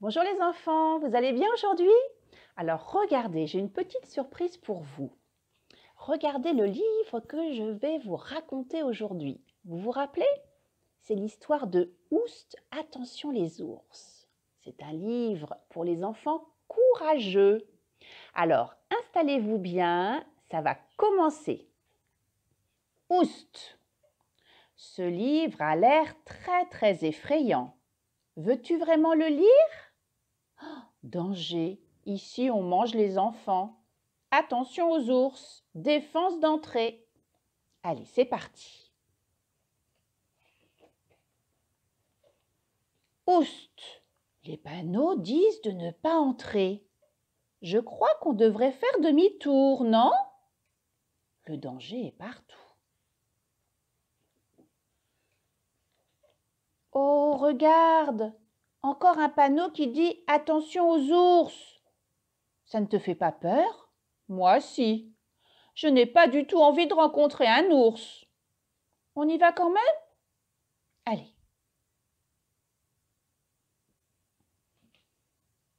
Bonjour les enfants, vous allez bien aujourd'hui Alors regardez, j'ai une petite surprise pour vous. Regardez le livre que je vais vous raconter aujourd'hui. Vous vous rappelez C'est l'histoire de Oust, attention les ours. C'est un livre pour les enfants courageux. Alors installez-vous bien, ça va commencer. Oust Ce livre a l'air très très effrayant. Veux-tu vraiment le lire Oh, danger, ici on mange les enfants. Attention aux ours, défense d'entrée. Allez, c'est parti. Oust, les panneaux disent de ne pas entrer. Je crois qu'on devrait faire demi-tour, non Le danger est partout. Oh, regarde encore un panneau qui dit Attention aux ours. Ça ne te fait pas peur Moi si. Je n'ai pas du tout envie de rencontrer un ours. On y va quand même Allez.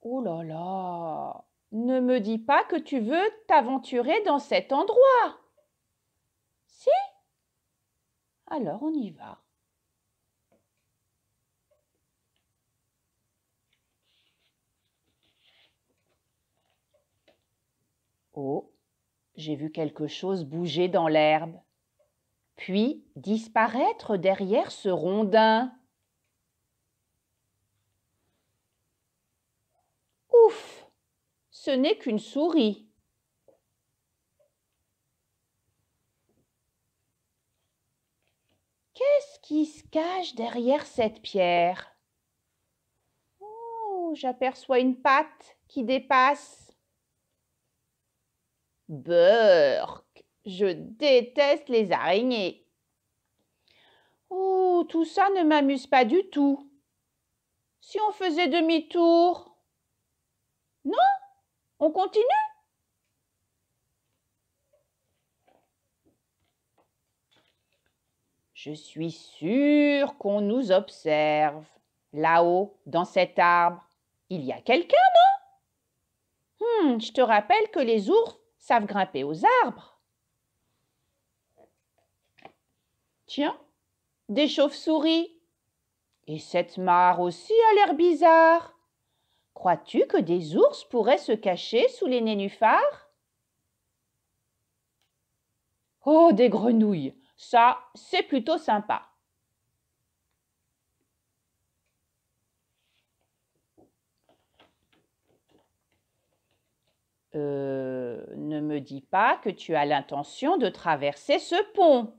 Oh là là Ne me dis pas que tu veux t'aventurer dans cet endroit Si Alors on y va. Oh, j'ai vu quelque chose bouger dans l'herbe, puis disparaître derrière ce rondin. Ouf, ce n'est qu'une souris. Qu'est-ce qui se cache derrière cette pierre Oh, j'aperçois une patte qui dépasse. Burk, je déteste les araignées. Oh, tout ça ne m'amuse pas du tout. Si on faisait demi-tour Non On continue Je suis sûre qu'on nous observe. Là-haut, dans cet arbre, il y a quelqu'un, non hmm, je te rappelle que les ours grimper aux arbres. Tiens, des chauves-souris. Et cette mare aussi a l'air bizarre. Crois-tu que des ours pourraient se cacher sous les nénuphars Oh, des grenouilles, ça, c'est plutôt sympa. dis pas que tu as l'intention de traverser ce pont.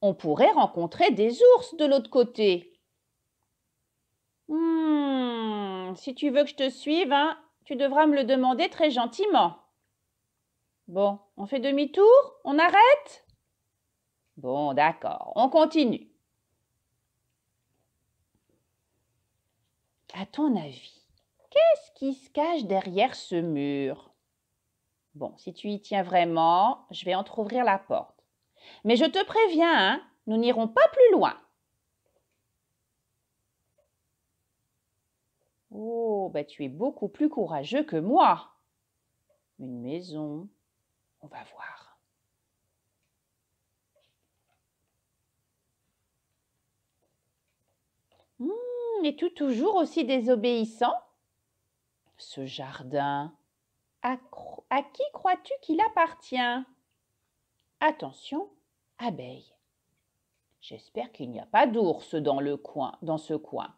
On pourrait rencontrer des ours de l'autre côté. Hmm, si tu veux que je te suive, hein, tu devras me le demander très gentiment. Bon, on fait demi-tour On arrête Bon, d'accord, on continue. À ton avis, qu'est-ce qui se cache derrière ce mur Bon, si tu y tiens vraiment, je vais entr'ouvrir la porte. Mais je te préviens, hein, nous n'irons pas plus loin. Oh, ben tu es beaucoup plus courageux que moi. Une maison. On va voir. Hmm, es-tu toujours aussi désobéissant Ce jardin accro à qui crois-tu qu'il appartient Attention, abeille. J'espère qu'il n'y a pas d'ours dans le coin, dans ce coin.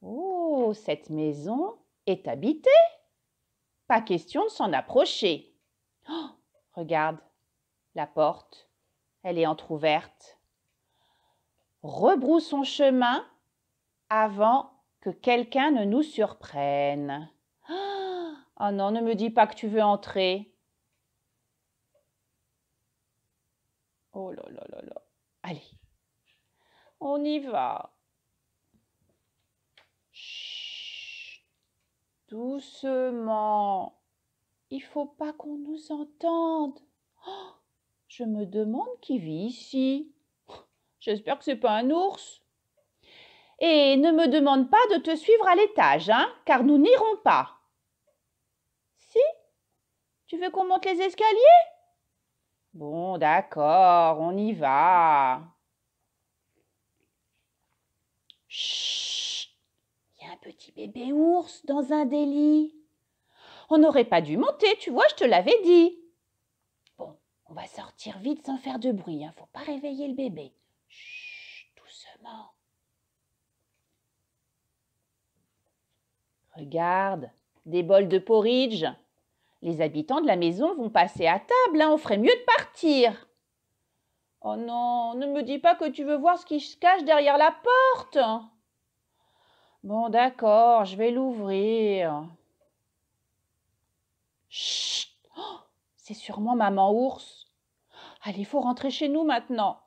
Oh, cette maison est habitée. Pas question de s'en approcher. Oh, regarde, la porte, elle est entr'ouverte. son chemin avant que quelqu'un ne nous surprenne. Oh non, ne me dis pas que tu veux entrer. Oh là là là là. Allez, on y va. Chut. Doucement. Il faut pas qu'on nous entende. je me demande qui vit ici. J'espère que c'est pas un ours. Et ne me demande pas de te suivre à l'étage, hein, car nous n'irons pas. Si Tu veux qu'on monte les escaliers Bon, d'accord, on y va. Chut Il y a un petit bébé ours dans un délit. On n'aurait pas dû monter, tu vois, je te l'avais dit. Bon, on va sortir vite sans faire de bruit, hein, faut pas réveiller le bébé. Chut, doucement. Regarde, des bols de porridge. Les habitants de la maison vont passer à table, hein, on ferait mieux de partir. Oh non, ne me dis pas que tu veux voir ce qui se cache derrière la porte. Bon, d'accord, je vais l'ouvrir. Chut oh, C'est sûrement maman ours. Allez, il faut rentrer chez nous maintenant.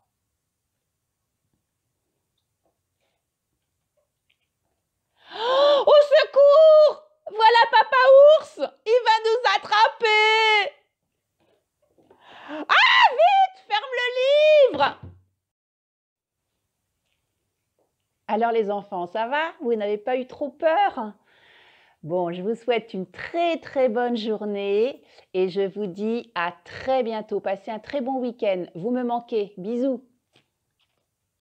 Alors les enfants, ça va Vous n'avez pas eu trop peur Bon, je vous souhaite une très très bonne journée et je vous dis à très bientôt. Passez un très bon week-end. Vous me manquez. Bisous